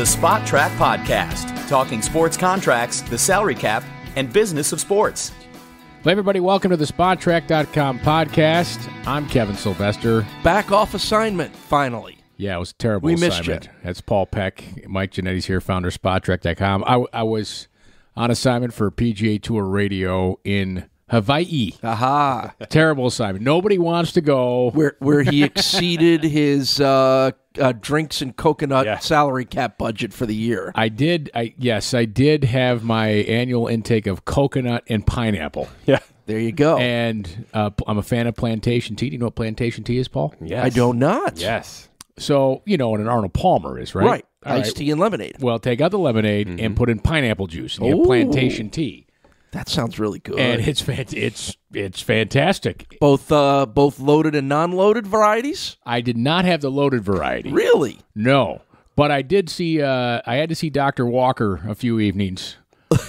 the Spot Track Podcast, talking sports contracts, the salary cap, and business of sports. Well, everybody, welcome to the SpotTrack.com podcast. I'm Kevin Sylvester. Back off assignment, finally. Yeah, it was terrible we assignment. Missed you. That's Paul Peck. Mike Genetti's here, founder of SpotTrack.com. I, I was on assignment for PGA Tour Radio in Hawaii. Aha. Terrible assignment. Nobody wants to go. Where where he exceeded his uh, uh, drinks and coconut yeah. salary cap budget for the year. I did. I yes, I did have my annual intake of coconut and pineapple. Yeah. There you go. And uh, I'm a fan of plantation tea. Do you know what plantation tea is, Paul? Yes. I do not. Yes. So, you know what an Arnold Palmer is, right? Right. All iced right. tea and lemonade. Well, take out the lemonade mm-hmm. and put in pineapple juice. And you have plantation tea. That sounds really good. And it's it's it's fantastic. Both uh, both loaded and non-loaded varieties. I did not have the loaded variety. Really? No, but I did see. Uh, I had to see Doctor Walker a few evenings.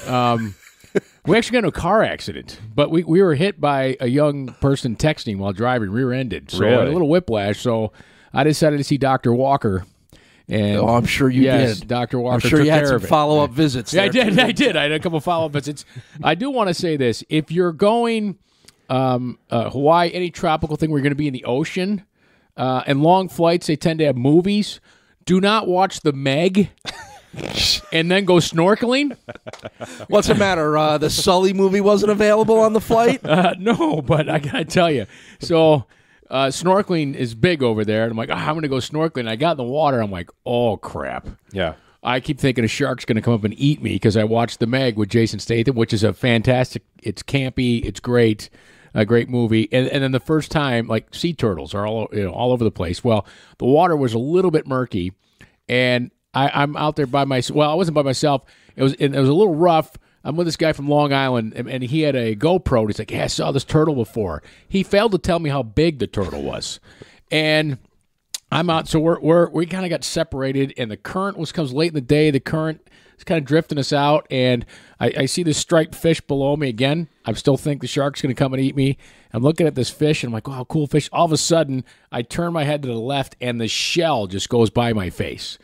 Um, we actually got in a car accident, but we, we were hit by a young person texting while driving rear-ended, so really? a little whiplash. So I decided to see Doctor Walker and oh, I'm sure you yes, did. Dr. Walker. I'm sure you had some follow up visits. Yeah, I did. I did. I had a couple follow up visits. I do want to say this: if you're going um, uh, Hawaii, any tropical thing, we're going to be in the ocean uh, and long flights. They tend to have movies. Do not watch the Meg. and then go snorkeling. What's the matter? Uh, the Sully movie wasn't available on the flight. Uh, no, but I gotta tell you. So uh, snorkeling is big over there. And I'm like, oh, I'm going to go snorkeling. I got in the water. I'm like, oh, crap. Yeah. I keep thinking a shark's going to come up and eat me because I watched The Meg with Jason Statham, which is a fantastic, it's campy, it's great, a great movie. And, and then the first time, like sea turtles are all, you know, all over the place. Well, the water was a little bit murky. And I, I'm out there by myself. Well, I wasn't by myself. It was, it was a little rough I'm with this guy from Long Island, and, and he had a GoPro. And he's like, "Yeah, I saw this turtle before." He failed to tell me how big the turtle was, and I'm out. So we're, we're we kind of got separated, and the current was comes late in the day. The current is kind of drifting us out, and I, I see this striped fish below me again. I still think the shark's going to come and eat me. I'm looking at this fish, and I'm like, "Wow, cool fish!" All of a sudden, I turn my head to the left, and the shell just goes by my face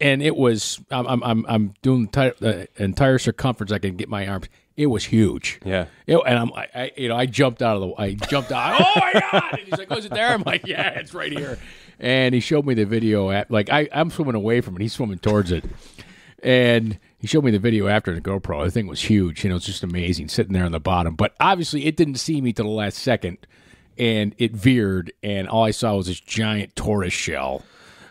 and it was I'm I'm I'm doing the entire, the entire circumference I can get my arms. It was huge. Yeah. It, and I'm I, I, you know I jumped out of the I jumped out. oh my god! And he's like, "Was oh, it there?" I'm like, "Yeah, it's right here." And he showed me the video at like I I'm swimming away from it. He's swimming towards it, and he showed me the video after the GoPro. The thing was huge. You know, it's just amazing sitting there on the bottom. But obviously, it didn't see me till the last second, and it veered, and all I saw was this giant tortoise shell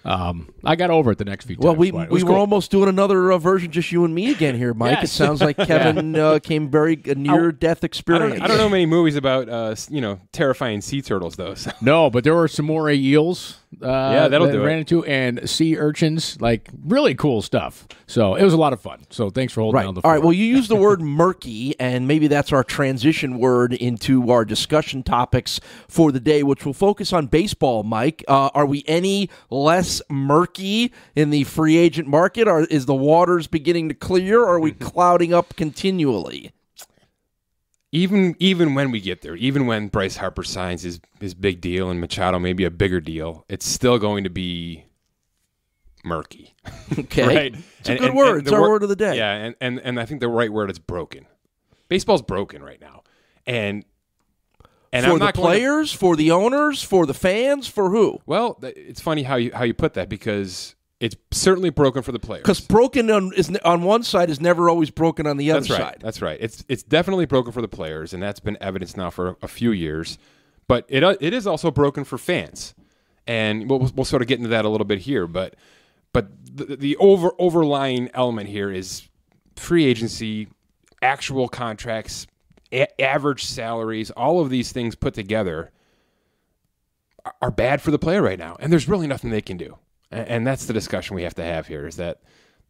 um, I got over it the next few times. Well, we, we cool. were almost doing another uh, version, just you and me again here, Mike. Yes. It sounds like Kevin yeah. uh, came very uh, near death experience. I don't, I don't, know many movies about uh, you know terrifying sea turtles though. So. No, but there were some more eels. Uh, yeah, that'll that do ran it. into and sea urchins, like really cool stuff. So it was a lot of fun. So thanks for holding right. All right, the. All floor. right. Well, you used the word murky, and maybe that's our transition word into our discussion topics for the day, which will focus on baseball. Mike, uh, are we any less murky in the free agent market? Or is the waters beginning to clear? Or are we clouding up continually? even even when we get there, even when Bryce Harper signs his his big deal and Machado maybe a bigger deal, it's still going to be murky. Okay, right? it's and, a good and, word. And it's our wor- word of the day. Yeah, and, and and I think the right word is broken. Baseball's broken right now, and and for I'm the players, to... for the owners, for the fans, for who? Well, it's funny how you how you put that because it's certainly broken for the players. Because broken on, is, on one side is never always broken on the other that's right, side. That's right. It's it's definitely broken for the players, and that's been evidence now for a few years. But it uh, it is also broken for fans, and we'll, we'll sort of get into that a little bit here. But but the, the over overlying element here is free agency, actual contracts, a- average salaries, all of these things put together are bad for the player right now, and there's really nothing they can do. And that's the discussion we have to have here is that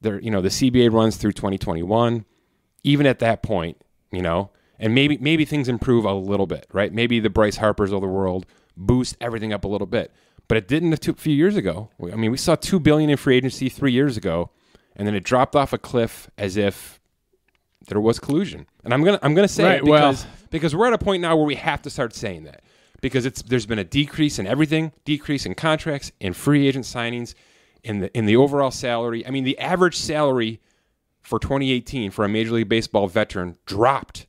there, you know, the CBA runs through 2021. Even at that point, you know, and maybe maybe things improve a little bit, right? Maybe the Bryce Harpers of the world boost everything up a little bit, but it didn't a few years ago. I mean, we saw two billion in free agency three years ago, and then it dropped off a cliff as if there was collusion. And I'm gonna I'm gonna say right, because well, because we're at a point now where we have to start saying that because it's there's been a decrease in everything, decrease in contracts, in free agent signings, in the in the overall salary. I mean, the average salary for 2018 for a Major League Baseball veteran dropped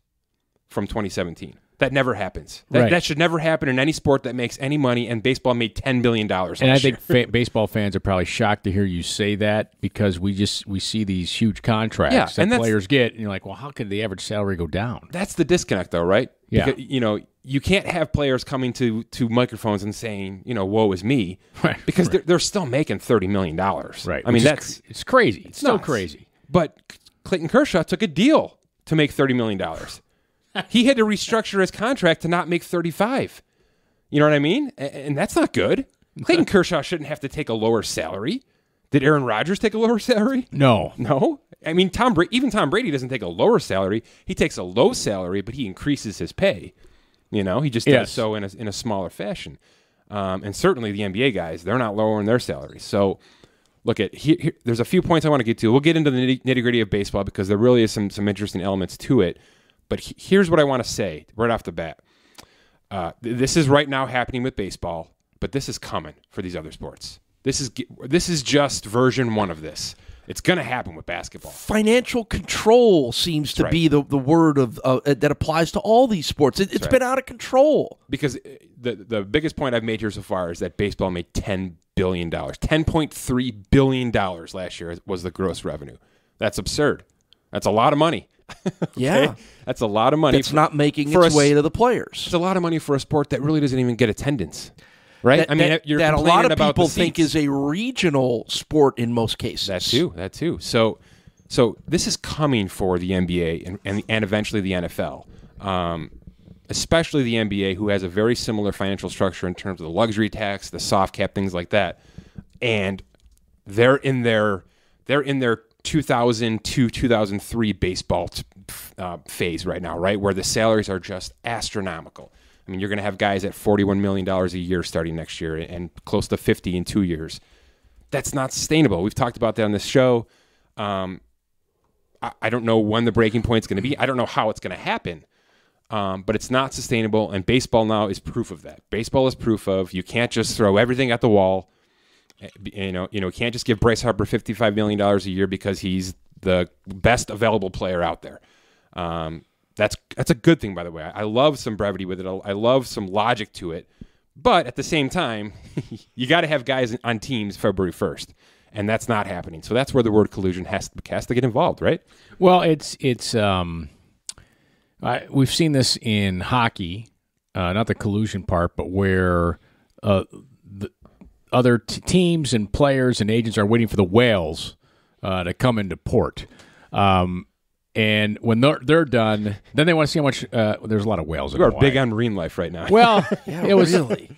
from 2017. That never happens. That, right. that, should never happen in any sport that makes any money. And baseball made ten billion dollars. And I think fa- baseball fans are probably shocked to hear you say that because we just we see these huge contracts yeah, that and players get, and you're like, well, how could the average salary go down? That's the disconnect, though, right? Yeah. Because, you know, you can't have players coming to to microphones and saying, you know, "Woe is me," right? Because right. They're, they're still making thirty million dollars. Right. I mean, Which that's cr- it's crazy. It's, it's still crazy. But Clayton Kershaw took a deal to make thirty million dollars he had to restructure his contract to not make 35. You know what I mean? And that's not good. Clayton Kershaw shouldn't have to take a lower salary. Did Aaron Rodgers take a lower salary? No. No? I mean, Tom Bra- even Tom Brady doesn't take a lower salary. He takes a low salary, but he increases his pay. You know, he just yes. does so in a, in a smaller fashion. Um, and certainly the NBA guys, they're not lowering their salaries. So, look at here, here, there's a few points I want to get to. We'll get into the nitty, nitty gritty of baseball because there really is some some interesting elements to it. But he, here's what I want to say right off the bat. Uh, th- this is right now happening with baseball, but this is coming for these other sports. This is this is just version one of this. It's going to happen with basketball. Financial control seems That's to right. be the, the word of uh, uh, that applies to all these sports. It, has right. been out of control. Because uh, the the biggest point I've made here so far is that baseball made ten billion dollars, ten point three billion dollars last year was the gross revenue. That's absurd. That's a lot of money. okay? Yeah, that's a lot of money. It's not making its way to the players. It's a lot of money for a sport that really doesn't even get attendance. Right, that, I mean, that, that a lot of people think is a regional sport in most cases. That too, that too. So, so this is coming for the NBA and and, and eventually the NFL. Um, especially the NBA, who has a very similar financial structure in terms of the luxury tax, the soft cap, things like that. And they're in their they're in their 2002 2003 baseball uh, phase right now, right? Where the salaries are just astronomical. I mean, you're going to have guys at $41 million a year starting next year and close to 50 in two years. That's not sustainable. We've talked about that on this show. Um, I, I, don't know when the breaking point is going to be, I don't know how it's going to happen. Um, but it's not sustainable, and baseball now is proof of that. Baseball is proof of you can't just throw everything at the wall Eh, you know, you know, can't just give Bryce Harper fifty-five million dollars a year because he's the best available player out there. Um, that's that's a good thing, by the way. I, I love some brevity with it. I love some logic to it, but at the same time, you got to have guys on teams February first, and that's not happening. So that's where the word collusion has to, has to get involved, right? Well, it's it's um, I, we've seen this in hockey, uh, not the collusion part, but where uh, other t- teams and players and agents are waiting for the whales uh, to come into port. Um, and when they're, they're done, then they want to see how much. Uh, there's a lot of whales. You are big on marine life right now. Well, yeah, it was. Really?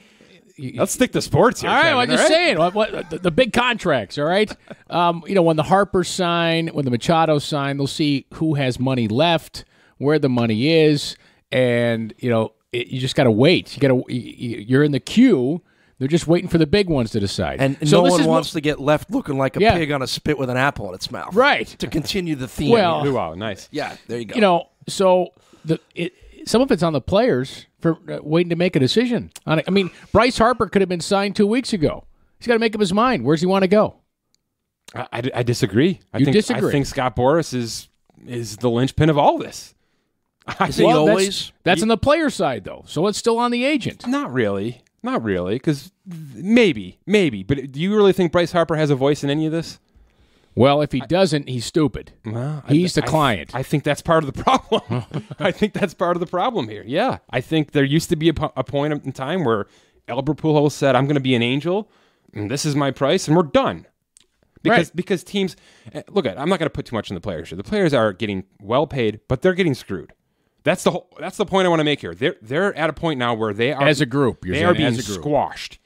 Let's stick to sports here. All right, Kevin, I'm just right? saying what, what, the, the, big contracts. All right, um, you know when the Harper sign, when the Machado sign, they'll see who has money left, where the money is, and you know it, you just got to wait. You got to you're in the queue they're just waiting for the big ones to decide. And so no one wants mo- to get left looking like a yeah. pig on a spit with an apple in its mouth. Right. To continue the theme. Well, wow, nice. Yeah, there you go. You know, so the it, some of it's on the players for uh, waiting to make a decision. On it. I mean, Bryce Harper could have been signed two weeks ago. He's got to make up his mind. Where's he want to go? I, I, I disagree. I you think, disagree. I think Scott Boris is is the linchpin of all this. I think always that's, that's he, on the player side though, so it's still on the agent. Not really. Not really, because maybe, maybe. But do you really think Bryce Harper has a voice in any of this? Well, if he I, doesn't, he's stupid. Well, he's I, the client. I, I, think that's part of the problem. I think that's part of the problem here. Yeah, I think there used to be a, a point in time where Albert Pujols said, "I'm going to be an angel, and this is my price, and we're done." Because right. because teams eh, look at. I'm not going to put too much on the players here. The players are getting well paid, but they're getting screwed. That's the whole, that's the point I want to make here. They're they're at a point now where they are as a group. they saying, are being squashed,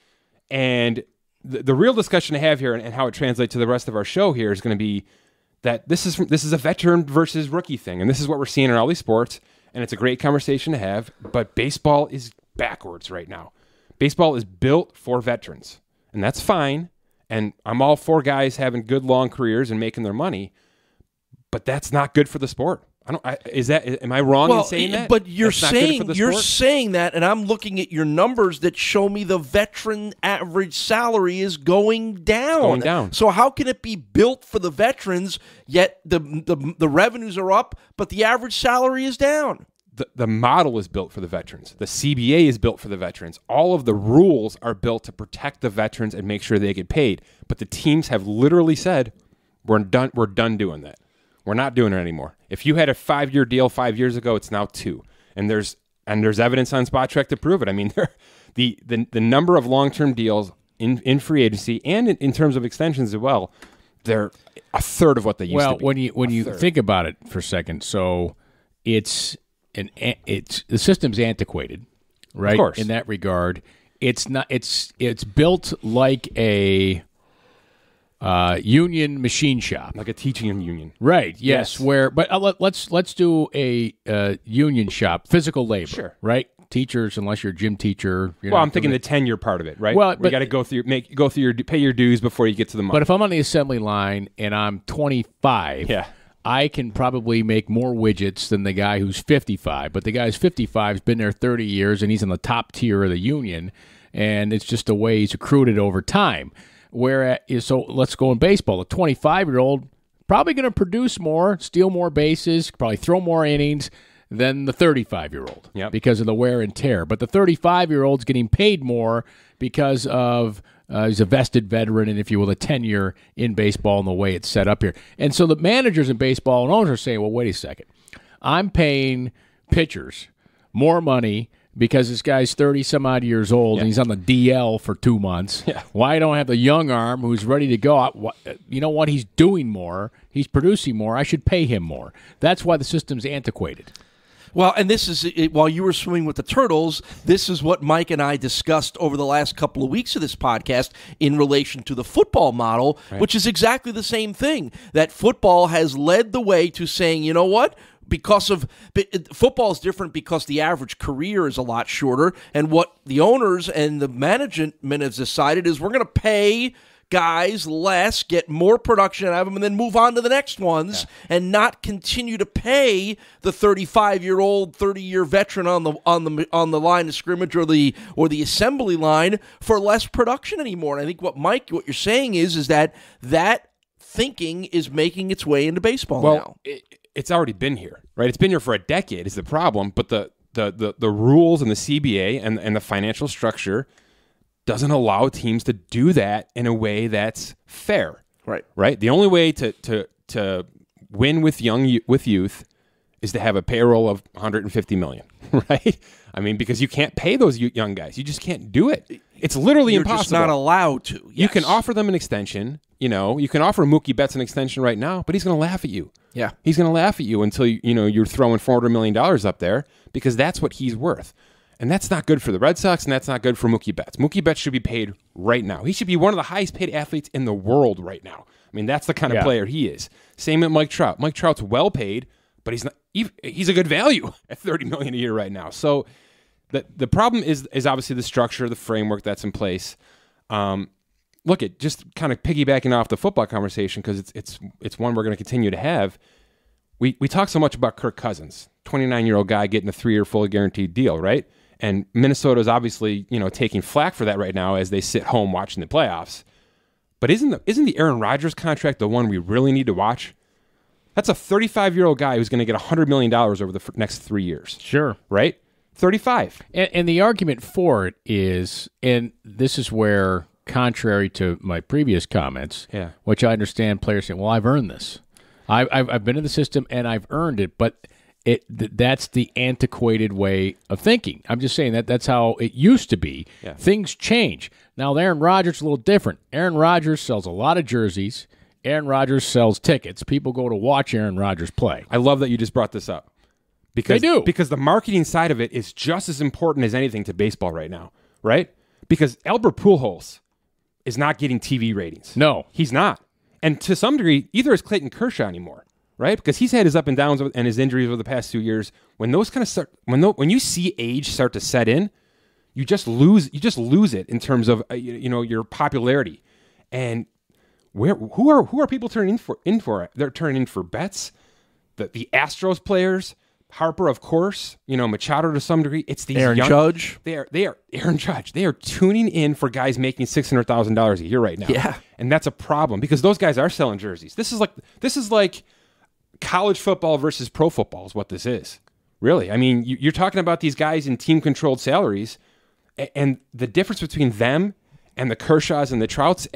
and the, the real discussion to have here and, and how it translates to the rest of our show here is going to be that this is this is a veteran versus rookie thing, and this is what we're seeing in all these sports, and it's a great conversation to have. But baseball is backwards right now. Baseball is built for veterans, and that's fine. And I'm all for guys having good long careers and making their money, but that's not good for the sport. I don't. I, is that am I wrong well, in saying that? But you're That's saying you're sport? saying that, and I'm looking at your numbers that show me the veteran average salary is going down. Going down. So how can it be built for the veterans yet the the, the revenues are up, but the average salary is down? The, the model is built for the veterans. The CBA is built for the veterans. All of the rules are built to protect the veterans and make sure they get paid. But the teams have literally said, "We're done. We're done doing that." We're not doing it anymore. If you had a five year deal five years ago, it's now two. And there's and there's evidence on Spot Trek to prove it. I mean, the, the the number of long term deals in, in free agency and in, in, terms of extensions as well, they're a third of what they used well, to be. Well, when you when a you third. think about it for a second, so it's an it's the system's antiquated, right? In that regard, it's not it's it's built like a uh, union machine shop, like a teaching union, right? Yes, yes. where but uh, let, let's let's do a uh, union shop, physical labor, sure, right? Teachers, unless you're a gym teacher. You know, well, I'm thinking the tenure part of it, right? Well, but, you got to go through make go through your pay your dues before you get to the money. But if I'm on the assembly line and I'm 25, yeah. I can probably make more widgets than the guy who's 55. But the guy's 55 has been there 30 years and he's in the top tier of the union, and it's just the way he's accrued it over time. Where so let's go in baseball. A 25 year old probably going to produce more, steal more bases, probably throw more innings than the 35 year old yep. because of the wear and tear. But the 35 year old's getting paid more because of uh, he's a vested veteran and, if you will, a tenure in baseball and the way it's set up here. And so the managers in baseball and owners are saying, well, wait a second. I'm paying pitchers more money because this guy's 30 some odd years old yeah. and he's on the DL for two months. Yeah. Why don't I have the young arm who's ready to go? You know what? He's doing more, he's producing more. I should pay him more. That's why the system's antiquated. Well, and this is it, while you were swimming with the turtles, this is what Mike and I discussed over the last couple of weeks of this podcast in relation to the football model, right. which is exactly the same thing. That football has led the way to saying, you know what? because of football is different because the average career is a lot shorter and what the owners and the management have decided is we're going to pay guys less, get more production out of them, and then move on to the next ones yeah. and not continue to pay the 35 year old, 30 year veteran on the on the on the line of scrimmage or the or the assembly line for less production anymore. And I think what Mike, what you're saying is, is that that thinking is making its way into baseball well, now. It, it's already been here, right? It's been here for a decade is the problem, but the the the, the rules and the CBA and, and the financial structure doesn't allow teams to do that in a way that's fair. Right. Right? The only way to to to win with young with youth is to have a payroll of 150 million, right? I mean, because you can't pay those young guys. You just can't do it. It's literally You're impossible. not allowed to. Yes. You can offer them an extension. You know, you can offer Mookie Betts an extension right now, but he's going to laugh at you. Yeah, he's going to laugh at you until you know you're throwing 400 million dollars up there because that's what he's worth. And that's not good for the Red Sox, and that's not good for Mookie Betts. Mookie Betts should be paid right now. He should be one of the highest paid athletes in the world right now. I mean, that's the kind of yeah. player he is. Same with Mike Trout. Mike Trout's well paid, but he's not, he's a good value at 30 million a year right now. So the the problem is is obviously the structure, the framework that's in place. Um, look at just kind of piggybacking off the football conversation because it's it's it's one we're going to continue to have. We we talk so much about Kirk Cousins, 29 year old guy getting a three year fully guaranteed deal, right? And Minnesota is obviously you know taking flack for that right now as they sit home watching the playoffs. But isn't the isn't the Aaron Rodgers contract the one we really need to watch? That's a 35 year old guy who's going to get $100 million over the next three years. Sure. Right? 35. And, and, the argument for it is, and this is where, contrary to my previous comments, yeah. which I understand players say, well, I've earned this. I, I've, I've been in the system and I've earned it, but it th- that's the antiquated way of thinking. I'm just saying that that's how it used to be. Yeah. Things change. Now, Aaron Rodgers is a little different. Aaron Rodgers sells a lot of jerseys. Aaron Rodgers sells tickets. People go to watch Aaron Rodgers play. I love that you just brought this up. Because, they do. Because the marketing side of it is just as important as anything to baseball right now, right? Because Albert Pujols is not getting TV ratings. No. He's not. And to some degree, either is Clayton Kershaw anymore, right? Because he's had his up and downs and his injuries over the past two years. When those kind of start, when, the, when you see age start to set in, you just lose you just lose it in terms of uh, you know your popularity and where who are who are people turning in for? In for they're turning in for bets. The the Astros players, Harper, of course, you know Machado to some degree. It's the Aaron young, Judge. They are they are Aaron Judge. They are tuning in for guys making six hundred thousand dollars a year right now. Yeah, and that's a problem because those guys are selling jerseys. This is like this is like college football versus pro football is what this is. Really, I mean, you, are talking about these guys in team controlled salaries, and, the difference between them and the Kershaws and the Trouts.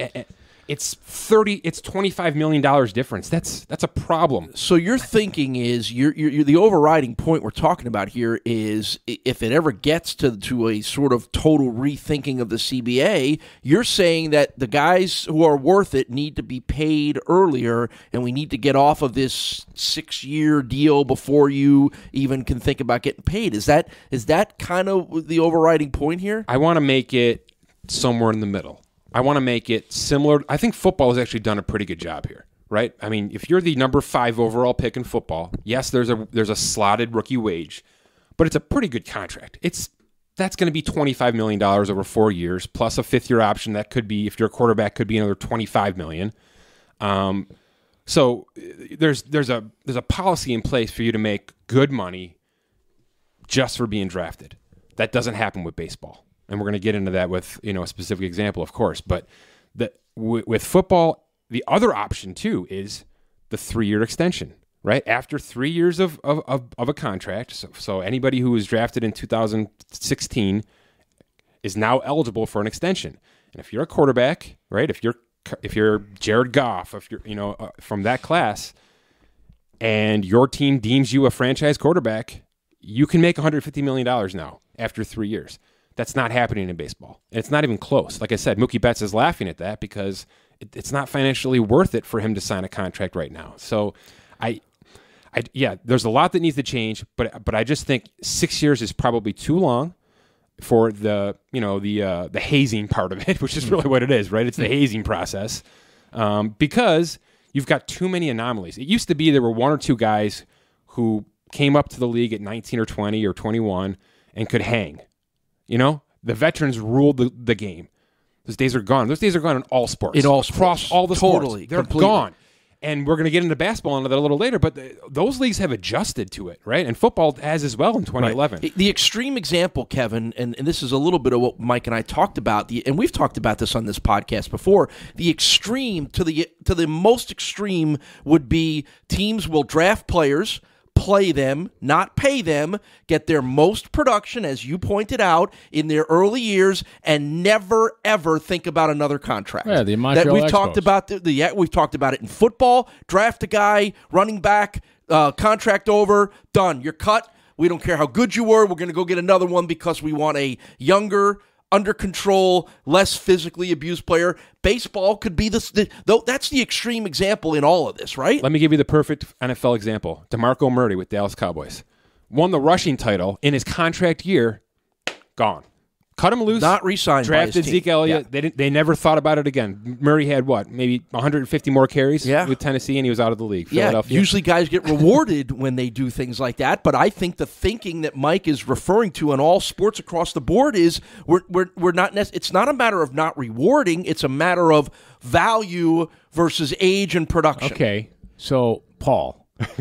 It's thirty. It's twenty five million dollars difference. That's that's a problem. So your thinking is you're, you're, you're, the overriding point we're talking about here is if it ever gets to to a sort of total rethinking of the CBA, you're saying that the guys who are worth it need to be paid earlier, and we need to get off of this six year deal before you even can think about getting paid. Is that is that kind of the overriding point here? I want to make it somewhere in the middle. I want to make it similar. I think football has actually done a pretty good job here, right? I mean, if you're the number five overall pick in football, yes, there's a there's a slotted rookie wage, but it's a pretty good contract. It's that's going to be $25 million over four years plus a fifth year option that could be if your quarterback could be another 25 million um, so there's there's a there's a policy in place for you to make good money just for being drafted that doesn't happen with baseball and we're going to get into that with you know a specific example, of course. But the, with football, the other option too is the three-year extension, right? After three years of of, of, of a contract, so, so anybody who was drafted in 2016 is now eligible for an extension. And if you're a quarterback, right? If you're if you're Jared Goff, if you're you know uh, from that class, and your team deems you a franchise quarterback, you can make 150 million dollars now after three years. That's not happening in baseball. And it's not even close. Like I said, Mookie Betts is laughing at that because it, it's not financially worth it for him to sign a contract right now. So I, I, yeah, there's a lot that needs to change, but but I just think six years is probably too long for the you know the uh, the hazing part of it, which is really what it is, right? It's the hazing process um, because you've got too many anomalies. It used to be there were one or two guys who came up to the league at 19 or 20 or 21 and could hang, you know, the veterans ruled the, the game. Those days are gone. Those days are gone in all sports. In all sports. Across all the totally, sports. They're completely. gone. And we're going to get into basketball into that a little later, but the, those leagues have adjusted to it, right? And football has as well in 2011. Right. The extreme example, Kevin, and, and this is a little bit of what Mike and I talked about, the, and we've talked about this on this podcast before. The extreme to the to the most extreme would be teams will draft players – play them, not pay them, get their most production, as you pointed out, in their early years, and never ever think about another contract. Yeah, the Montreal that we've Expos. talked about. The, the yeah, we've talked about it in football. Draft a guy, running back, uh, contract over, done. You're cut. We don't care how good you were. We're going to go get another one because we want a younger under control, less physically abused player. Baseball could be this, the, though that's the extreme example in all of this, right? Let me give you the perfect NFL example. DeMarco Murray with Dallas Cowboys won the rushing title in his contract year, gone cut him loose. Not re-signed. Drafted Zeke Elliott. Yeah. They didn't, they never thought about it again. Murray had what, maybe 150 more carries yeah. with Tennessee, and he was out of the league. Yeah, usually guys get rewarded when they do things like that. But I think the thinking that Mike is referring to in all sports across the board is we're we're, we're not. Nec- it's not a matter of not rewarding. It's a matter of value versus age and production. Okay, so Paul.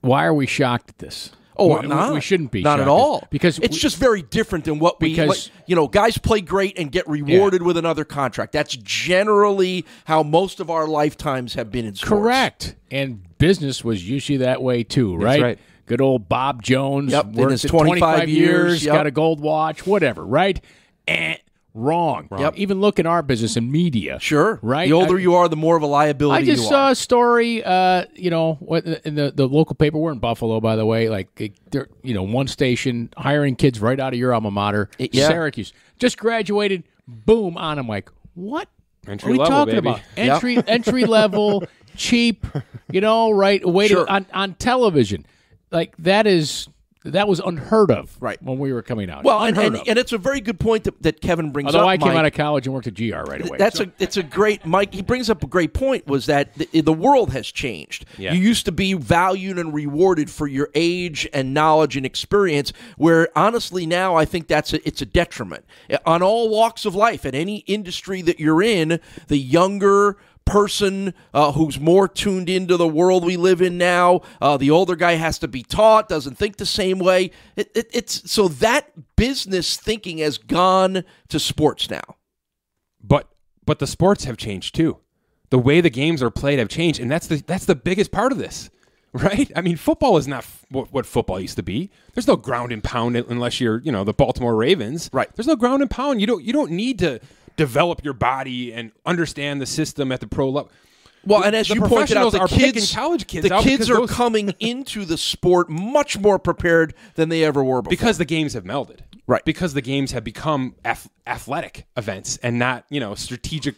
Why are we shocked at this? Oh, we're, not. We shouldn't be. Not shocked. at all. Because it's we, just very different than what we. Because like, you know, guys play great and get rewarded yeah. with another contract. That's generally how most of our lifetimes have been in sports. Correct. And business was usually that way too, right? right. Good old Bob Jones yep, worked 25, 25, years, yep. got a gold watch, whatever, right? And Wrong. Wrong. Yep. Even look in our business in media. Sure. Right. The older I, you are, the more of a liability. I just saw a story. Uh, you know, in the, the local paper. We're in Buffalo, by the way. Like, they're, you know, one station hiring kids right out of your alma mater, it, yeah. Syracuse. Just graduated. Boom. On. I'm like, what? Entry what are we level, talking baby. about? Entry yep. entry level, cheap. You know, right? Wait sure. on on television. Like that is that was unheard of right. when we were coming out. Well, and, and, and, it's a very good point that, that Kevin brings Although up. Although I came Mike, out of college and worked at GR right away. That's so. a, it's a great, Mike, he brings up a great point was that the, the world has changed. Yeah. You used to be valued and rewarded for your age and knowledge and experience, where honestly now I think that's a, it's a detriment. On all walks of life, in any industry that you're in, the younger – person uh, who's more tuned into the world we live in now. Uh, the older guy has to be taught, doesn't think the same way. It, it, it's so that business thinking has gone to sports now. But but the sports have changed too. The way the games are played have changed, and that's the that's the biggest part of this, right? I mean, football is not f- what, football used to be. There's no ground and pound unless you're you know the Baltimore Ravens, right? There's no ground and pound. You don't you don't need to develop your body and understand the system at the pro level. Well, and as the you pointed out, the kids, college kids, the kids are those... coming into the sport much more prepared than they ever were before. Because the games have melded, right? Because the games have become athletic events and not, you know, strategic,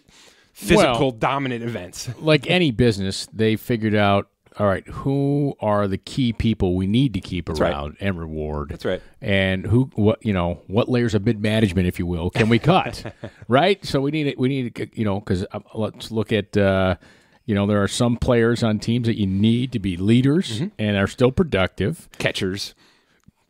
physical, well, dominant events. Like any business, they figured out all right, who are the key people we need to keep That's around right. and reward? That's right. And who, what, you know, what layers of mid management, if you will, can we cut? right. So we need it. We need to, you know, because um, let's look at, uh, you know, there are some players on teams that you need to be leaders mm-hmm. and are still productive. Catchers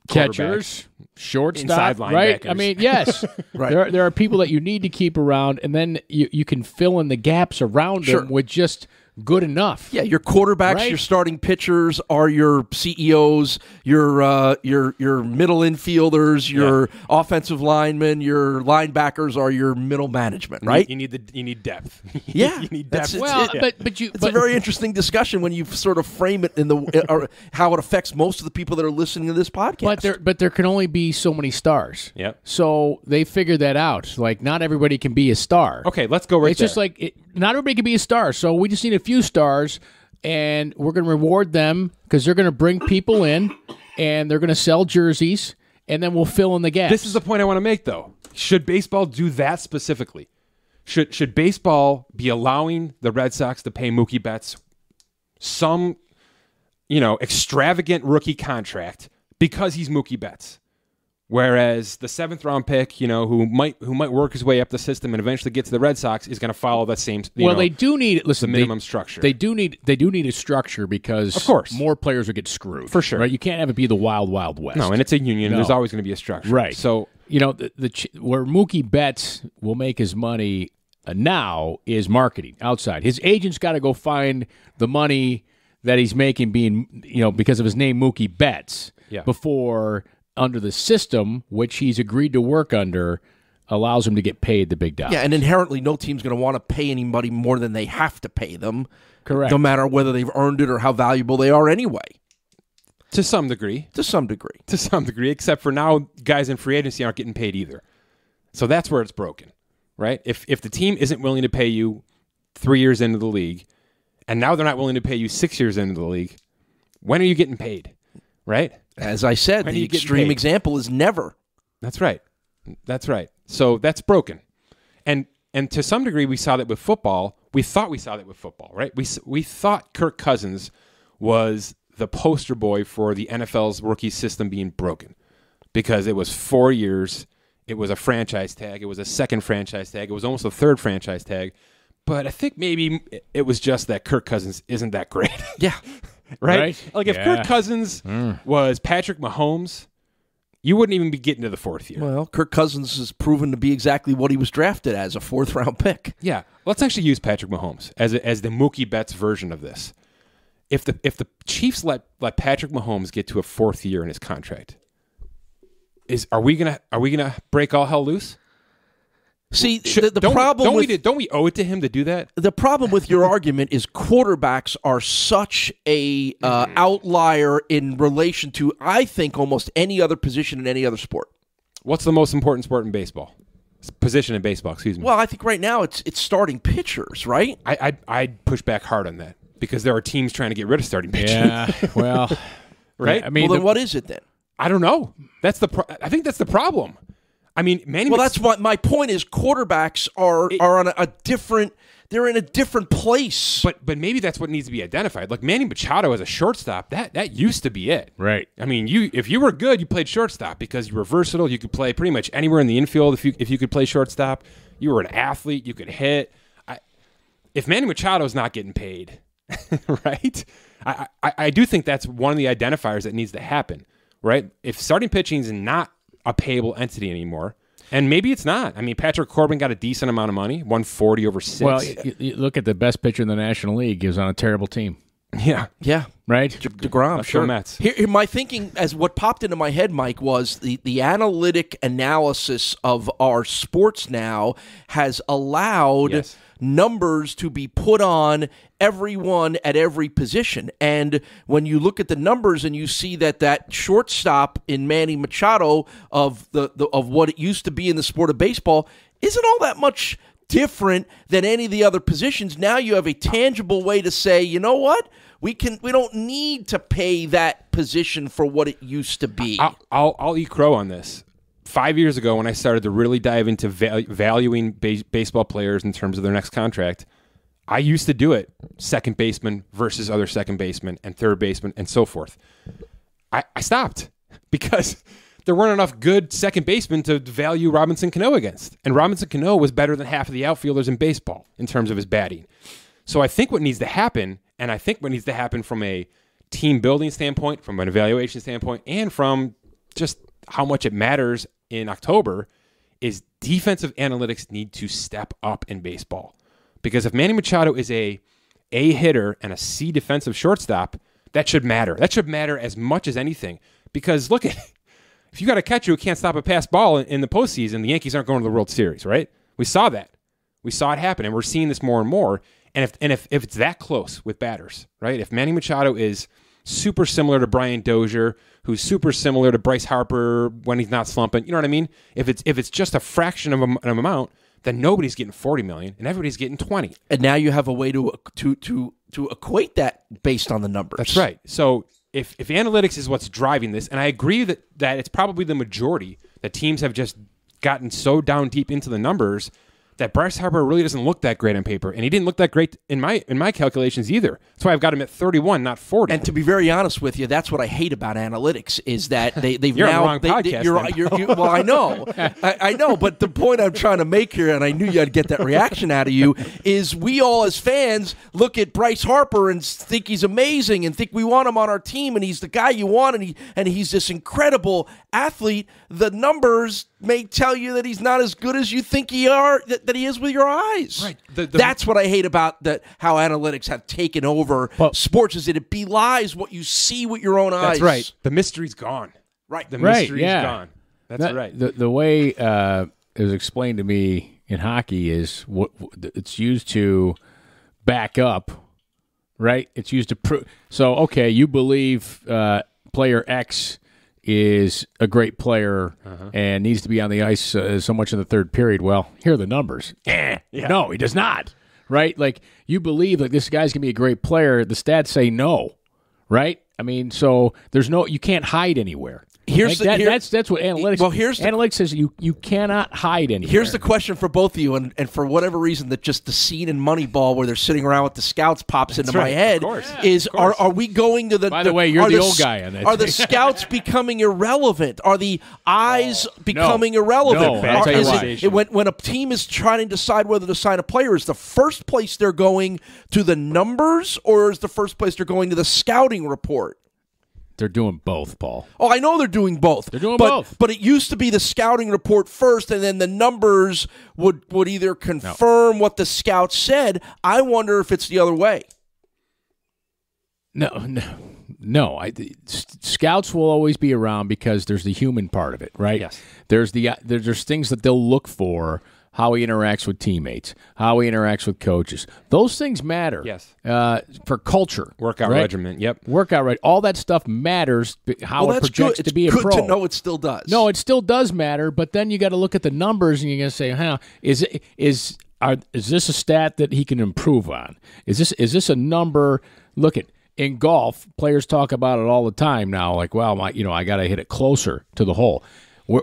catchers, shortstop, right? I mean, yes, right. there, are, there are people that you need to keep around, and then you, you can fill in the gaps around sure. them with just – good enough. Yeah, your quarterbacks, right? your starting pitchers are your CEOs, your uh, your your middle infielders, your yeah. offensive linemen, your linebackers are your middle management, right? You, need the you need depth. Yeah, you need depth. That's, well, yeah. but but you. It's but, a very interesting discussion when you sort of frame it in the uh, or how it affects most of the people that are listening to this podcast. But there but there can only be so many stars. Yeah. So they figured that out. Like not everybody can be a star. Okay, let's go right. It's there. just like it, not everybody can be a star. So we just need a few stars, and we're going to reward them because they're going to bring people in, and they're going to sell jerseys, and then we'll fill in the gaps. This is the point I want to make, though. Should baseball do that specifically? Should should baseball be allowing the Red Sox to pay Mookie Betts some, you know, extravagant rookie contract because he's Mookie Betts? Whereas the seventh round pick, you know, who might who might work his way up the system and eventually get to the Red Sox, is going to follow that same. well, know, they do need listen the minimum they, structure. They do need they do need a structure because of course more players would get screwed for sure. Right, you can't have it be the wild wild west. No, and it's a union. No. There's always going to be a structure. Right. So you know the, the where Mookie Betts will make his money uh, now is marketing outside. His agent's got to go find the money that he's making being you know because of his name Mookie Betts yeah. before under the system, which he's agreed to work under, allows him to get paid the big dollars. Yeah, and inherently, no team's going to want to pay anybody more than they have to pay them. Correct. No matter whether they've earned it or how valuable they are anyway. To some degree. To some degree. To some degree, except for now, guys in free agency aren't getting paid either. So that's where it's broken, right? If, if the team isn't willing to pay you three years into the league, and now they're not willing to pay you six years into the league, when are you getting paid, right? As I said, the extreme paid? example is never. That's right. That's right. So that's broken. And and to some degree we saw that with football. We thought we saw that with football, right? We we thought Kirk Cousins was the poster boy for the NFL's rookie system being broken because it was 4 years, it was a franchise tag, it was a second franchise tag, it was almost a third franchise tag. But I think maybe it was just that Kirk Cousins isn't that great. yeah. right? right? Like if yeah. Kirk Cousins mm. was Patrick Mahomes, you wouldn't even be getting to the fourth year. Well, Kirk Cousins has proven to be exactly what he was drafted as a fourth round pick. Yeah. Let's actually use Patrick Mahomes as, a, as the Mookie Betts version of this. If the, if the Chiefs let, let Patrick Mahomes get to a fourth year in his contract, is are we gonna are we gonna break all hell loose? See, Should, the, the don't, problem don't with, we, don't we owe it to him to do that? The problem with your argument is quarterbacks are such a uh, mm-hmm. outlier in relation to I think almost any other position in any other sport. What's the most important sport in baseball? Position in baseball, excuse me. Well, I think right now it's it's starting pitchers, right? I I I'd push back hard on that because there are teams trying to get rid of starting pitchers. Yeah, well, right. I mean, well, then the, what is it then? I don't know. That's the pro- I think that's the problem. I mean, Manny. Well, Mc... that's what my point is. Quarterbacks are it, are on a, a, different. They're in a different place. But but maybe that's what needs to be identified. Like Manny Machado as a shortstop, that that used to be it. Right. I mean, you if you were good, you played shortstop because you were versatile. You could play pretty much anywhere in the infield if you if you could play shortstop. You were an athlete. You could hit. I, if Manny Machado's not getting paid, right? I, I I do think that's one of the identifiers that needs to happen. Right. If starting pitching is not a payable entity anymore. And maybe it's not. I mean, Patrick Corbin got a decent amount of money, 140 over six. Well, you, you look at the best pitcher in the National League is on a terrible team. Yeah. Yeah. Right? DeGrom, sure. Mets. Here, here, my thinking, as what popped into my head, Mike, was the, the analytic analysis of our sports now has allowed yes numbers to be put on everyone at every position. And when you look at the numbers and you see that that shortstop in Manny Machado of the, the of what it used to be in the sport of baseball isn't all that much different than any of the other positions. Now you have a tangible way to say, you know what? We can. We don't need to pay that position for what it used to be. I'll, I'll, I'll eat crow on this five years ago when I started to really dive into val valuing base baseball players in terms of their next contract, I used to do it second baseman versus other second baseman and third baseman and so forth. I, I stopped because there weren't enough good second basemen to value Robinson Cano against. And Robinson Cano was better than half of the outfielders in baseball in terms of his batting. So I think what needs to happen, and I think what needs to happen from a team building standpoint, from an evaluation standpoint, and from just how much it matters in October is defensive analytics need to step up in baseball. Because if Manny Machado is a A hitter and a C defensive shortstop, that should matter. That should matter as much as anything. Because look at if you got a catcher who can't stop a pass ball in, the postseason, the Yankees aren't going to the World Series, right? We saw that. We saw it happen, and we're seeing this more and more. And if and if, if it's that close with batters, right? If Manny Machado is super similar to Brian Dozier, who's super similar to Bryce Harper when he's not slumping. You know what I mean? If it's if it's just a fraction of an amount, then nobody's getting 40 million and everybody's getting 20 and now you have a way to to to to equate that based on the numbers that's right so if if analytics is what's driving this and i agree that that it's probably the majority that teams have just gotten so down deep into the numbers that Bryce Harper really doesn't look that great on paper, and he didn't look that great in my in my calculations either. That's why I've got him at 31, not 40. And to be very honest with you, that's what I hate about analytics is that they they've you're now wrong they, podcast. They, you're, you're, you, well, I know, I, I, know, but the point I'm trying to make here, and I knew you'd get that reaction out of you, is we all as fans look at Bryce Harper and think he's amazing and think we want him on our team and he's the guy you want and he and he's this incredible athlete, the numbers may tell you that he's not as good as you think he are that, that he is with your eyes. Right. The, the, That's what I hate about that how analytics have taken over sports is that it belies what you see with your own eyes. That's right. The mystery's gone. Right. The right, mystery's yeah. gone. That's that, right. The, the way uh, it was explained to me in hockey is what it's used to back up, right? It's used to prove. So okay, you believe uh, player X is a great player uh-huh. and needs to be on the ice uh, so much in the third period. Well, here are the numbers. Eh, yeah. No, he does not. Right? Like you believe like this guy's gonna be a great player. The stats say no. Right? I mean, so there's no you can't hide anywhere here's like that, the, here, that's that's what analytics. Well, here's the, says you you cannot hide anything. Here's the question for both of you, and, and for whatever reason, that just the scene in Moneyball where they're sitting around with the scouts pops that's into right, my head. Yeah, is are are we going to the? By the, the way, you're the, old guy on that. Are the scouts becoming irrelevant? Are the eyes oh, becoming no, irrelevant? No, are, is it, it, when when a team is trying to decide whether to sign a player, is the first place they're going to the numbers, or is the first place they're going to the scouting report? They're doing both, Paul. Oh, I know they're doing both. They're doing but, both. But it used to be the scouting report first, and then the numbers would would either confirm no. what the scout said. I wonder if it's the other way. No, no, no. I, scouts will always be around because there's the human part of it, right? Yes. There's the uh, there's things that they'll look for how he interacts with teammates, how he interacts with coaches. Those things matter. Yes. Uh, for culture, workout right? regimen. Yep. Workout right. All that stuff matters. How well, it projects to be a good pro. to know it still does. No, it still does matter. But then you got to look at the numbers, and you're going to say, "Huh, is it is are is this a stat that he can improve on? Is this is this a number? Look at." In golf, players talk about it all the time now. Like, well, my, you know, I got to hit it closer to the hole. We're,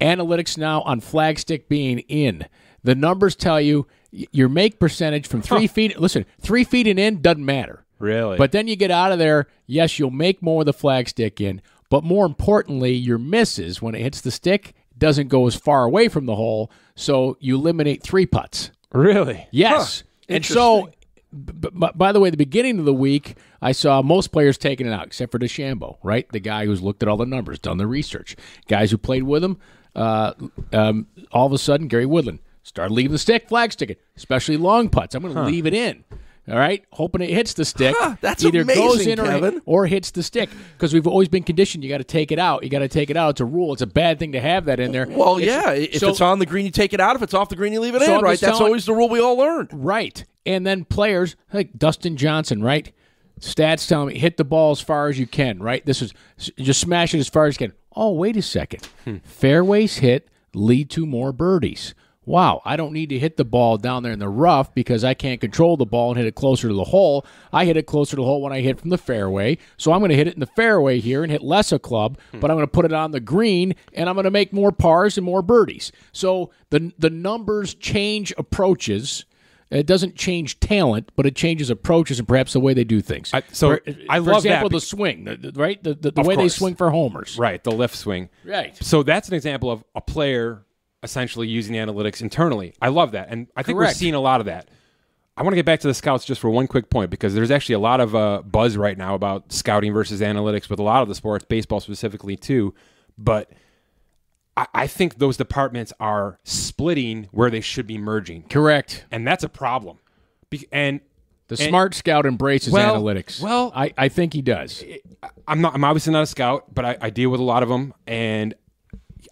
Analytics now on flagstick being in. The numbers tell you your make percentage from three huh. feet. Listen, three feet and in doesn't matter. Really? But then you get out of there. Yes, you'll make more of the flagstick in, but more importantly, your misses when it hits the stick doesn't go as far away from the hole, so you eliminate three putts. Really? Yes. Huh. And so, b- b- by the way, the beginning of the week, I saw most players taking it out, except for Deshambo, right? The guy who's looked at all the numbers, done the research. Guys who played with him, uh, um, all of a sudden Gary Woodland started leaving the stick, flag sticking, especially long putts. I'm going to huh. leave it in. All right, hoping it hits the stick. Huh, that's either amazing, goes in or, or hits the stick because we've always been conditioned. You got to take it out. You got to take it out. It's a rule. It's a bad thing to have that in there. Well, it's, yeah. If so, it's on the green, you take it out. If it's off the green, you leave it so in. I'm right. That's telling, always the rule we all learned. Right. And then players like Dustin Johnson. Right. Stats tell me hit the ball as far as you can. Right. This is just smash it as far as you can oh, wait a second. Hmm. Fairways hit lead to more birdies. Wow, I don't need to hit the ball down there in the rough because I can't control the ball and hit it closer to the hole. I hit it closer to the hole when I hit from the fairway. So I'm going to hit it in the fairway here and hit less a club, hmm. but I'm going to put it on the green and I'm going to make more pars and more birdies. So the the numbers change approaches it doesn't change talent, but it changes approaches and perhaps the way they do things. I, so for, I for love example, that. the swing, the, the, right? The, the, the way course. they swing for homers. Right, the left swing. Right. So that's an example of a player essentially using analytics internally. I love that. And I think Correct. we're seeing a lot of that. I want to get back to the scouts just for one quick point because there's actually a lot of uh, buzz right now about scouting versus analytics with a lot of the sports, baseball specifically, too. But – I, think those departments are splitting where they should be merging. Correct. And that's a problem. Be- and the and, smart scout embraces well, analytics. Well, I, I think he does. I'm not. I'm obviously not a scout, but I, I, deal with a lot of them, and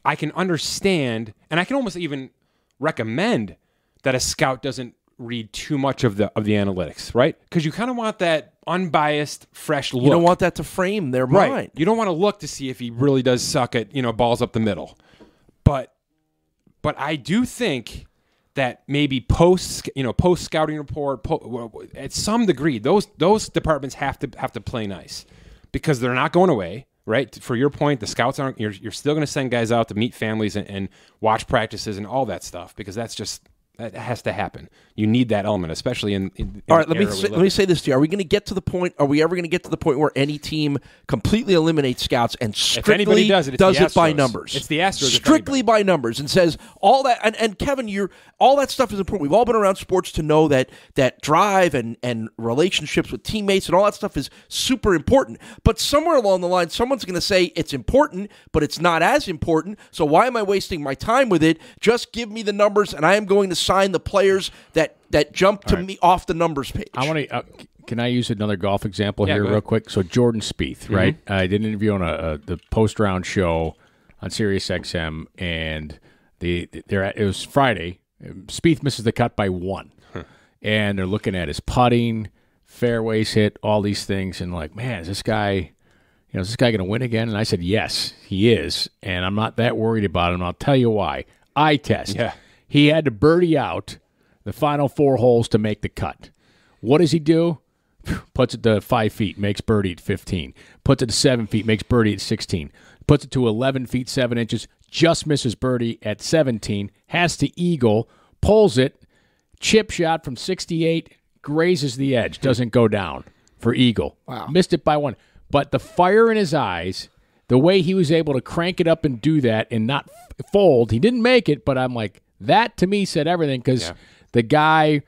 I can understand, and I can almost even recommend that a scout doesn't read too much of the of the analytics, right? Because you kind of want that unbiased, fresh look. You don't want that to frame their right. mind. You don't want to look to see if he really does suck at you know balls up the middle. But I do think that maybe post you know post scouting report po at some degree those those departments have to have to play nice because they're not going away right for your point the scouts aren't you're, you're still going to send guys out to meet families and, and watch practices and all that stuff because that's just that has to happen. You need that element, especially in. in, All right, let me say, let me say this to you: Are we going to get to the point? Are we ever going to get to the point where any team completely eliminates scouts and strictly does it, does it by numbers? It's the Astros, strictly by numbers, and says all that. And, and Kevin, you're all that stuff is important. We've all been around sports to know that that drive and and relationships with teammates and all that stuff is super important. But somewhere along the line, someone's going to say it's important, but it's not as important. So why am I wasting my time with it? Just give me the numbers, and I am going to sign the players that that jump to right. me off the numbers page. I want to. Uh, can I use another golf example yeah, here, real quick? So Jordan Spieth, mm-hmm. right? Mm-hmm. I did an interview on a, a the post round show on Sirius XM, and the they're at, it was Friday. Spieth misses the cut by one, huh. and they're looking at his putting, fairways hit, all these things, and like, man, is this guy? You know, is this guy going to win again? And I said, yes, he is. And I'm not that worried about him. I'll tell you why. Eye test. Yeah. He had to birdie out the final four holes to make the cut. What does he do? Puts it to five feet, makes birdie at 15. Puts it to seven feet, makes birdie at 16. Puts it to 11 feet, seven inches, just misses birdie at 17. Has to eagle, pulls it, chip shot from 68, grazes the edge, doesn't go down for eagle. Wow. Missed it by one. But the fire in his eyes, the way he was able to crank it up and do that and not fold, he didn't make it, but I'm like, that to me said everything because yeah. the guy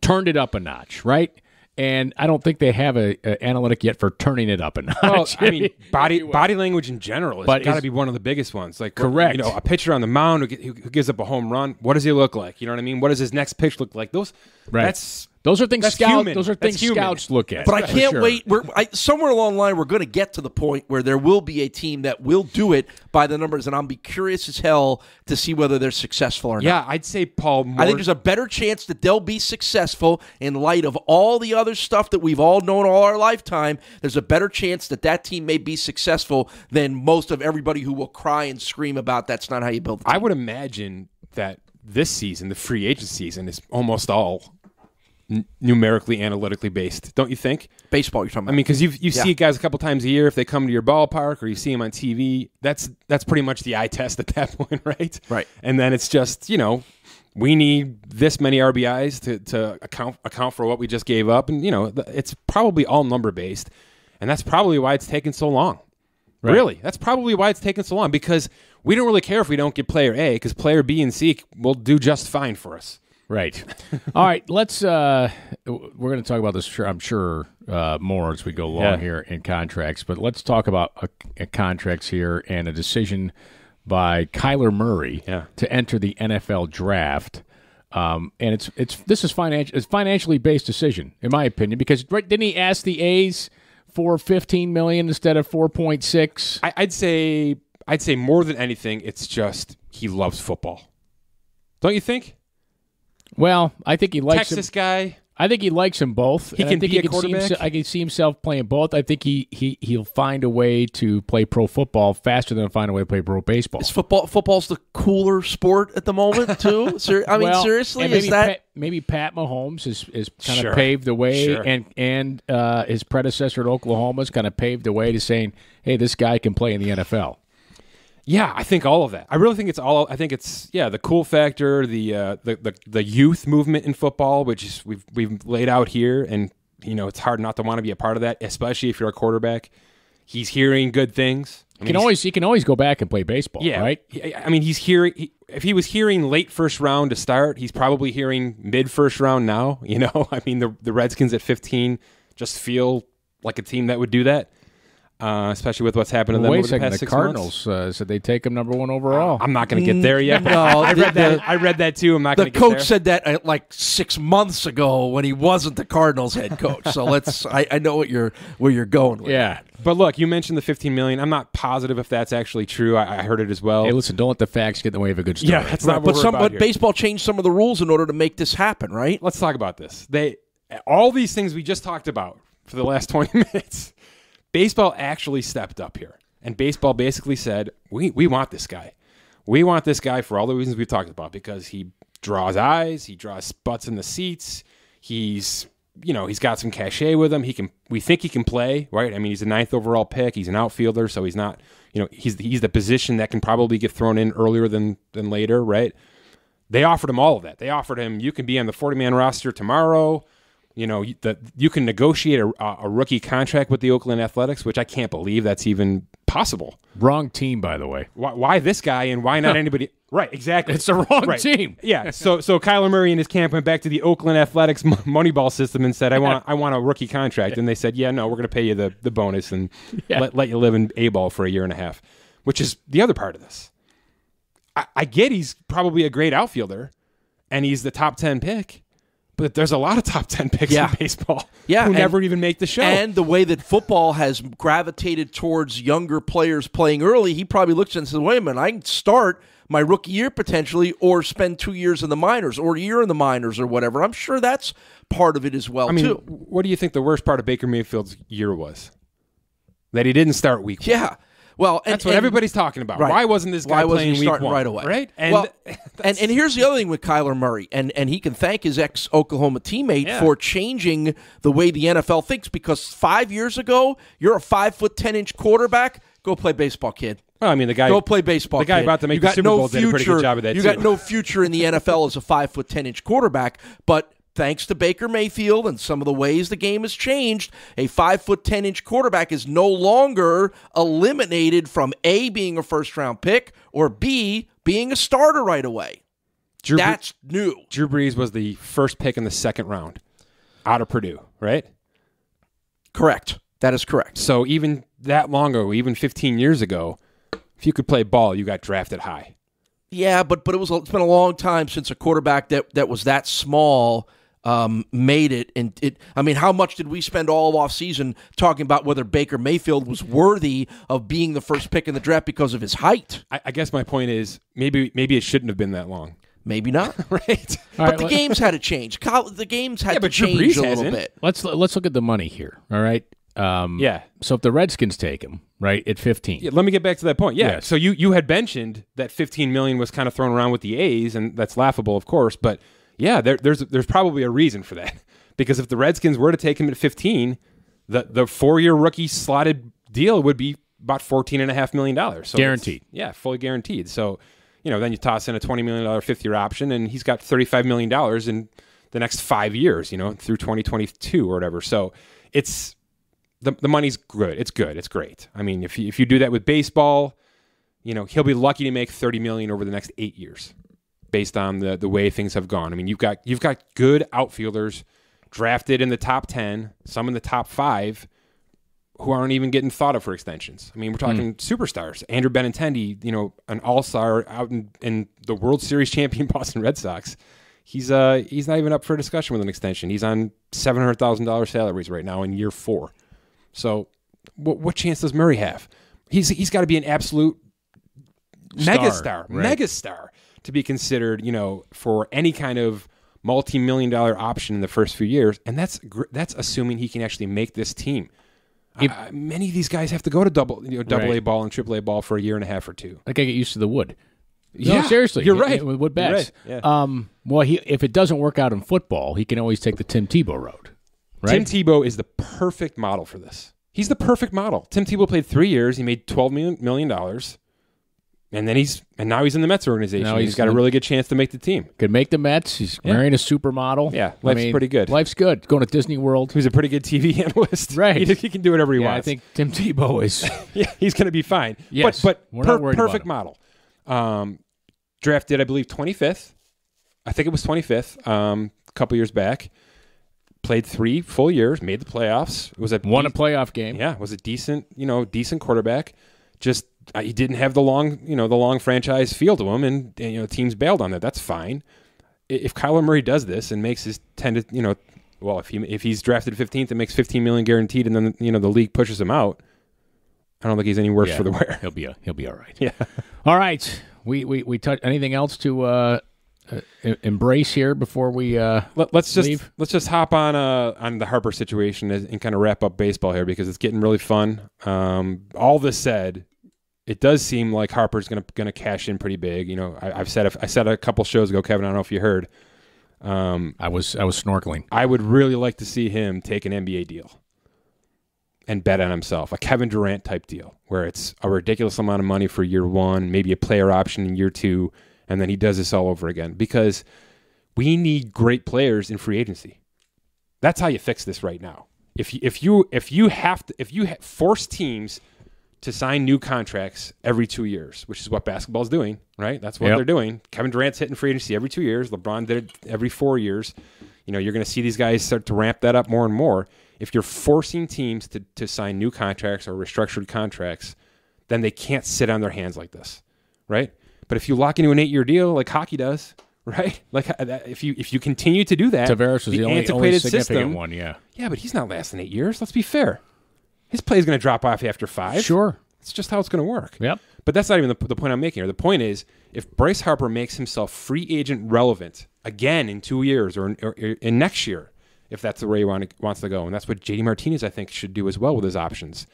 turned it up a notch, right? And I don't think they have a, a analytic yet for turning it up a notch. Well, I mean, body body language in general has got to be one of the biggest ones. Like, correct? you know, a pitcher on the mound who, who gives up a home run. What does he look like? You know what I mean? What does his next pitch look like? Those, right. that's those are things That's Those are things scouts look at. But I can't sure. wait. We're I, somewhere along the line. We're going to get to the point where there will be a team that will do it by the numbers, and I'll be curious as hell to see whether they're successful or not. Yeah, I'd say Paul. Moore. I think there's a better chance that they'll be successful in light of all the other stuff that we've all known all our lifetime. There's a better chance that that team may be successful than most of everybody who will cry and scream about that's not how you build. I would imagine that this season, the free agent season, is almost all n- numerically, analytically based, don't you think? Baseball, you're talking about. I mean, because you you yeah. see guys a couple times a year if they come to your ballpark or you see them on TV. That's that's pretty much the eye test at that point, right? Right. And then it's just you know we need this many RBIs to, to account account for what we just gave up, and you know it's probably all number based, and that's probably why it's taken so long. Right. Really, that's probably why it's taken so long because we don't really care if we don't get player A because player B and C will do just fine for us. Right. All right. Let's. Uh, we're going to talk about this. I'm sure uh, more as we go along yeah. here in contracts, but let's talk about a, uh, a uh, contracts here and a decision by Kyler Murray yeah. to enter the NFL draft. Um, and it's it's this is financial it's financially based decision in my opinion because right, didn't he ask the A's for 15 million instead of 4.6? I, I'd say I'd say more than anything, it's just he loves football. Don't you think? Well, I think he likes Texas him. guy. I think he likes them both. He and can I think be he a quarterback. Himself, I can see himself playing both. I think he he he'll find a way to play pro football faster than find a way to play pro baseball. Is football football's the cooler sport at the moment too. Ser- I mean, well, seriously, is that Pat, maybe Pat Mahomes has has kind sure. of paved the way, sure. and and uh, his predecessor at Oklahoma has kind of paved the way to saying, hey, this guy can play in the NFL. Yeah, I think all of that. I really think it's all. I think it's yeah, the cool factor, the uh, the, the the youth movement in football, which we've we've laid out here, and you know it's hard not to want to be a part of that, especially if you're a quarterback. He's hearing good things. I mean, he can always he can always go back and play baseball. Yeah, right. I mean, he's hearing. He, if he was hearing late first round to start, he's probably hearing mid first round now. You know, I mean, the the Redskins at fifteen just feel like a team that would do that uh, especially with what's happened to them Wait over a second, the past the Cardinals uh, said they take him number one overall. I'm not going to get there yet. no, I, read the, that. I read that too. I'm not. The coach there. said that uh, like six months ago when he wasn't the Cardinals head coach. so let's. I, I, know what you're where you're going. yeah, but look, you mentioned the 15 million. I'm not positive if that's actually true. I, I, heard it as well. Hey, listen, don't let the facts get in the way of a good story. Yeah, that's not. but some, but here. baseball changed some of the rules in order to make this happen. Right. Let's talk about this. They all these things we just talked about for the last 20 minutes baseball actually stepped up here. And baseball basically said, we, we want this guy. We want this guy for all the reasons we've talked about because he draws eyes, he draws butts in the seats, he's you know he's got some cachet with him. He can we think he can play right. I mean he's a ninth overall pick. He's an outfielder, so he's not you know he's he's the position that can probably get thrown in earlier than than later, right? They offered him all of that. They offered him you can be on the forty man roster tomorrow you know that you can negotiate a, a, rookie contract with the Oakland Athletics, which I can't believe that's even possible. Wrong team, by the way. Why, why this guy and why not anybody? Right, exactly. It's the wrong right. team. yeah. So so Kyler Murray and his camp went back to the Oakland Athletics Moneyball system and said, "I want I want a rookie contract," and they said, "Yeah, no, we're going to pay you the the bonus and yeah. let let you live in A ball for a year and a half," which is the other part of this. I, I get he's probably a great outfielder, and he's the top ten pick but there's a lot of top 10 picks yeah. in baseball yeah, who and, never even make the show. And the way that football has gravitated towards younger players playing early, he probably looks and says, wait a minute, I can start my rookie year potentially or spend two years in the minors or a year in the minors or whatever. I'm sure that's part of it as well, I mean, too. What do you think the worst part of Baker Mayfield's year was? That he didn't start week one. Yeah. Well, and, that's what and, everybody's talking about. Right. Why wasn't this guy Why playing wasn't starting one, right away? Right. And well, and and here's the other thing with Kyler Murray, and and he can thank his ex Oklahoma teammate yeah. for changing the way the NFL thinks because five years ago, you're a five foot ten inch quarterback. Go play baseball, kid. Well, I mean, the guy go play baseball. The guy kid. about to make you the Super no Bowl future, did a pretty good job of that. You too. got no future in the NFL as a five foot ten inch quarterback, but thanks to Baker Mayfield and some of the ways the game has changed, a five foot ten inch quarterback is no longer eliminated from A being a first round pick or B being a starter right away. Drew That's Bre- new. Drew Brees was the first pick in the second round out of Purdue, right? Correct. That is correct. So even that long ago, even 15 years ago, if you could play ball, you got drafted high. Yeah, but but it was it's been a long time since a quarterback that that was that small um, made it. And it, I mean, how much did we spend all off season talking about whether Baker Mayfield was worthy of being the first pick in the draft because of his height? I, I guess my point is maybe maybe it shouldn't have been that long. Maybe not. right. but right, the games had to change. The games had yeah, to change a little bit. Let's let's look at the money here. All right. Um, yeah. So if the Redskins take him, right, at 15. Yeah, let me get back to that point. Yeah. Yes. So you you had mentioned that 15 million was kind of thrown around with the A's and that's laughable, of course, but yeah, there, there's there's probably a reason for that because if the Redskins were to take him at 15, the the four year rookie slotted deal would be about 14 and a half million dollars. So guaranteed. Yeah, fully guaranteed. So, you know, then you toss in a 20 million dollar fifth year option and he's got 35 million dollars in the next 5 years, you know, through 2022 or whatever. So, it's the, the money's good. It's good. It's great. I mean, if you, if you do that with baseball, you know, he'll be lucky to make 30 million over the next 8 years based on the the way things have gone. I mean, you've got you've got good outfielders drafted in the top 10, some in the top 5 who aren't even getting thought of for extensions. I mean, we're talking mm. superstars. Andrew Benintendi, you know, an all-star out in, in the World Series champion Boston Red Sox. He's uh he's not even up for discussion with an extension. He's on seven hundred thousand dollars salaries right now in year four. So, what, what chance does Murray have? He's he's got to be an absolute megastar, right. megastar to be considered, you know, for any kind of multi-million dollar option in the first few years, and that's that's assuming he can actually make this team. uh, many of these guys have to go to double you know, double right. A ball and triple A ball for a year and a half or two. Like I get used to the wood. No, yeah, seriously, you're right. With wood bats. Right. Yeah. Um, well, he, if it doesn't work out in football, he can always take the Tim Tebow road. Right? Tim Tebow is the perfect model for this. He's the perfect model. Tim Tebow played three years. He made twelve million dollars. And then he's and now he's in the Mets organization. Now he's he's got a really good chance to make the team. Could make the Mets. He's marrying a supermodel. Yeah, life's pretty good. Life's good. Going to Disney World. He's a pretty good TV analyst. Right. He, he can do whatever he Yeah, I think Tim Tebow is. yeah, he's going to be fine. Yes, but we're not worried perfect model. Um, drafted, I believe, 25th. I think it was 25th. Um, a couple years back, played three full years, made the playoffs. It was a won a playoff game. yeah, was a decent, you know, decent quarterback. Just he didn't have the long, you know, the long franchise feel to him, and, and you know, teams bailed on that. That's fine. If Kyler Murray does this and makes his ten to, you know, well, if he if he's drafted 15th and makes 15 million guaranteed, and then you know the league pushes him out, I don't think he's any worse yeah, for the wear. He'll be a, uh, he'll be all right. Yeah. All right. We we we touch anything else to uh, uh, embrace here before we uh, Let, us just leave? let's just hop on uh, on the Harper situation and, and, kind of wrap up baseball here because it's getting really fun. Um, all this said, it does seem like Harper's gonna gonna cash in pretty big. You know, I, have said a, I said a couple shows ago, Kevin. I don't know if you heard. Um, I was I was snorkeling. I would really like to see him take an NBA deal and bet on himself, a Kevin Durant type deal, where it's a ridiculous amount of money for year one, maybe a player option in year two, and then he does this all over again because we need great players in free agency. That's how you fix this right now. If you, if you if you have to if you force teams to sign new contracts every two years, which is what basketball's doing, right? That's what yep. they're doing. Kevin Durant's hitting free agency every two years. LeBron did it every four years. You know, you're going to see these guys start to ramp that up more and more. If you're forcing teams to, to sign new contracts or restructured contracts, then they can't sit on their hands like this, right? But if you lock into an eight-year deal like hockey does, right? Like uh, if you if you continue to do that, Tavares was the, the only, antiquated only significant system, one, yeah, yeah. But he's not lasting eight years. Let's be fair his play is going to drop off after five. Sure. it's just how it's going to work. Yep. But that's not even the, the point I'm making here. The point is if Bryce Harper makes himself free agent relevant again in two years or, or in next year, if that's the way he want, wants to go, and that's what JD Martinez, I think, should do as well with his options.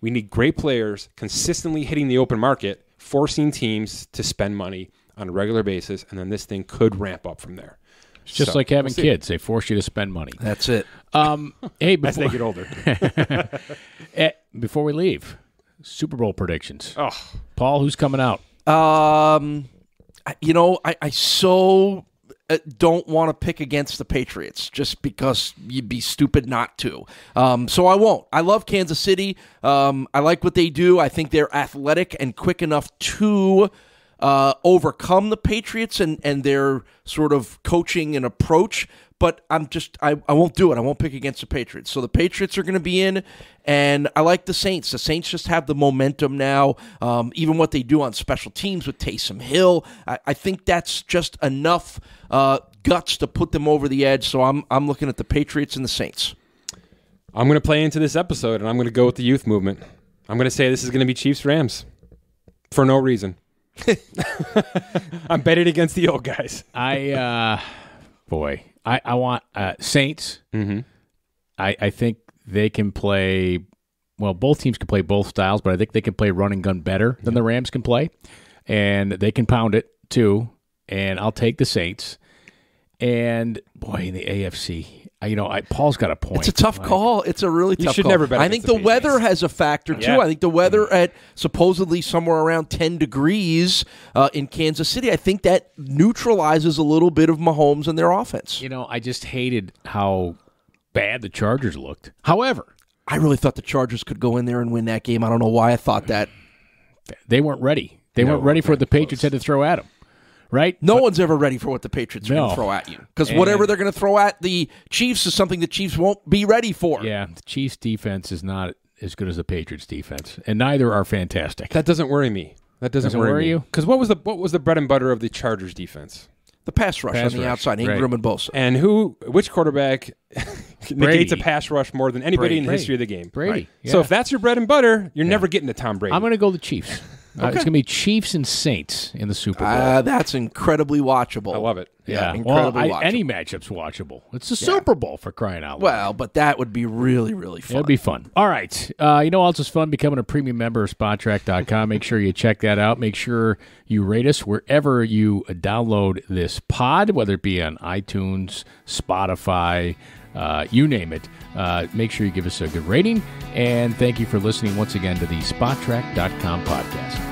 We need great players consistently hitting the open market, forcing teams to spend money on a regular basis, and then this thing could ramp up from there. It's just so, like having we'll kids; they force you to spend money. That's it. Um, hey, before, as they get older. Eh, before we leave, Super Bowl predictions. Oh, Paul, who's coming out? Um, you know, I, I so uh, don't want to pick against the Patriots just because you'd be stupid not to. Um, so I won't. I love Kansas City. Um, I like what they do. I think they're athletic and quick enough to uh, overcome the Patriots and, and their sort of coaching and approach. But I'm just, I, I won't do it. I won't pick against the Patriots. So the Patriots are going to be in, and I like the Saints. The Saints just have the momentum now. Um, even what they do on special teams with Taysom Hill, I, I think that's just enough uh, guts to put them over the edge. So I'm, I'm looking at the Patriots and the Saints. I'm going to play into this episode, and I'm going to go with the youth movement. I'm going to say this is going to be Chiefs Rams for no reason. I'm betting against the old guys. I uh, boy, I I want uh, Saints. Mm-hmm. I I think they can play. Well, both teams can play both styles, but I think they can play run and gun better than the Rams can play, and they can pound it too. And I'll take the Saints. And boy, in the AFC, you know, I, Paul's got a point. It's a tough like, call. It's a really tough. You should call. never bet. I think the, the weather has a factor too. Yeah. I think the weather at supposedly somewhere around ten degrees uh, in Kansas City. I think that neutralizes a little bit of Mahomes and their offense. You know, I just hated how bad the Chargers looked. However, I really thought the Chargers could go in there and win that game. I don't know why I thought that. They weren't ready. They no, weren't ready for what the Patriots close. had to throw at them right? No but, one's ever ready for what the Patriots are no. going to throw at you because whatever they're going to throw at the Chiefs is something the Chiefs won't be ready for. Yeah, the Chiefs defense is not as good as the Patriots defense, and neither are fantastic. That doesn't worry me. That doesn't, doesn't worry, worry you because what was the what was the bread and butter of the Chargers defense? The pass rush pass on the rush, outside, Ingram right. and Bosa. And who, which quarterback negates a pass rush more than anybody Brady. in the history of the game? Brady. Right? Yeah. So if that's your bread and butter, you're yeah. never getting to Tom Brady. I'm going to go the Chiefs. Okay. Uh, it's going to be Chiefs and Saints in the Super Bowl. Uh, that's incredibly watchable. I love it. Yeah, yeah. well, I, any matchup's watchable. It's the yeah. Super Bowl for crying out loud. Well, but that would be really, really fun. It'd be fun. All right, uh, you know, else is fun becoming a premium member of SpotTrack.com. Make sure you check that out. Make sure you rate us wherever you download this pod, whether it be on iTunes, Spotify. Uh, you name it. Uh, make sure you give us a good rating. And thank you for listening once again to the SpotTrack.com podcast.